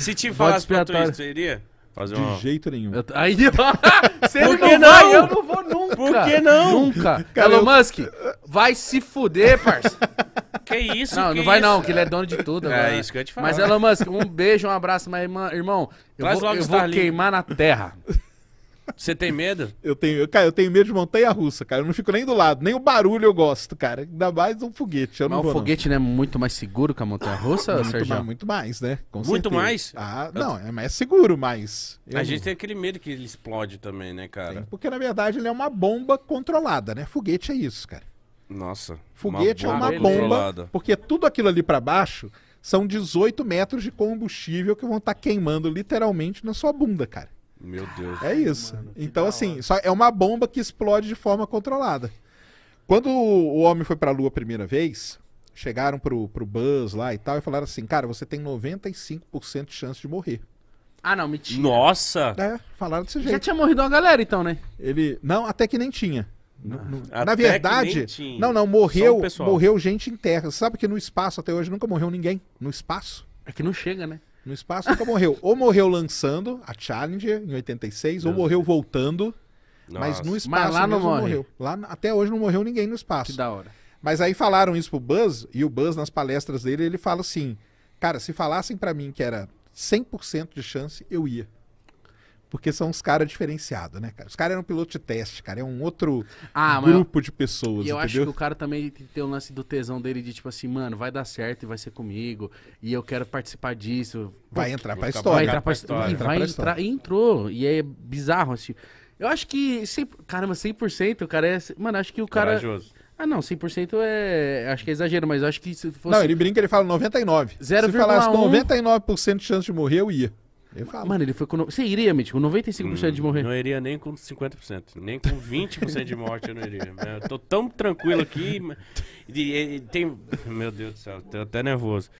Se te falasse pra tu isso, tu iria? Fazer de uma... jeito nenhum. Eu, aí, ó, se não, não, vai, eu não vou nunca. Por que não? Nunca. Cara, Elon eu... Musk, vai se fuder, parça. Que isso, Não, que não vai isso? não, que ele é dono de tudo. É agora. isso que eu te falar. Mas Elon Musk, um beijo, um abraço, mas irmão, eu Traz vou, eu vou queimar na terra. Você tem medo? Eu tenho, eu, cara, eu tenho medo de montanha russa, cara. Eu não fico nem do lado, nem o barulho eu gosto, cara. Ainda mais um foguete. Eu Mas não vou, o foguete não. não é muito mais seguro que a montanha russa, muito Sérgio? Mais, muito mais, né? Com muito certeza. mais? Ah, não, é mais seguro, mas. Eu... A gente tem aquele medo que ele explode também, né, cara? porque na verdade ele é uma bomba controlada, né? Foguete é isso, cara. Nossa. Foguete uma é uma bomba, porque tudo aquilo ali para baixo são 18 metros de combustível que vão estar tá queimando literalmente na sua bunda, cara. Meu Deus. É isso. Mano, então, assim, só é uma bomba que explode de forma controlada. Quando o homem foi para a Lua a primeira vez, chegaram pro, pro Buzz lá e tal e falaram assim: cara, você tem 95% de chance de morrer. Ah, não, mentira. Nossa! É, falaram desse jeito. Já tinha morrido uma galera, então, né? Ele. Não, até que nem tinha. Ah, na verdade, não, não, morreu, morreu gente em terra. Você sabe que no espaço até hoje nunca morreu ninguém. No espaço. É que não chega, né? No espaço nunca morreu. Ou morreu lançando a Challenger em 86, Não. ou morreu voltando. Nossa. Mas no espaço mas lá não morre. morreu. Lá, até hoje não morreu ninguém no espaço. Que da hora. Mas aí falaram isso pro Buzz, e o Buzz, nas palestras dele, ele fala assim: Cara, se falassem para mim que era 100% de chance, eu ia. Porque são uns caras diferenciados, né, cara? Os caras eram é piloto de teste, cara. É um outro ah, grupo eu... de pessoas. E eu entendeu? acho que o cara também tem o lance do tesão dele de tipo assim, mano, vai dar certo e vai ser comigo. E eu quero participar disso. Vai entrar pra história. Vai entrar pra história. Vai entrar, Vai entrar, e entrou. E é bizarro, assim. Eu acho que. caramba, 100% o cara é. Mano, acho que o cara. Corajoso. Ah, não, 100% é. Acho que é exagero, mas acho que se fosse. Não, ele brinca, ele fala 99%. 0, se falasse com 99% de chance de morrer, eu ia. Eu falo. Mano, ele foi com. no- Você iria, Mitch, com 95% de hum, morrer. Não iria nem com 50%, nem com 20% de morte eu não iria. Eu tô tão tranquilo aqui. e- e- e tem, meu Deus do céu, tô até nervoso.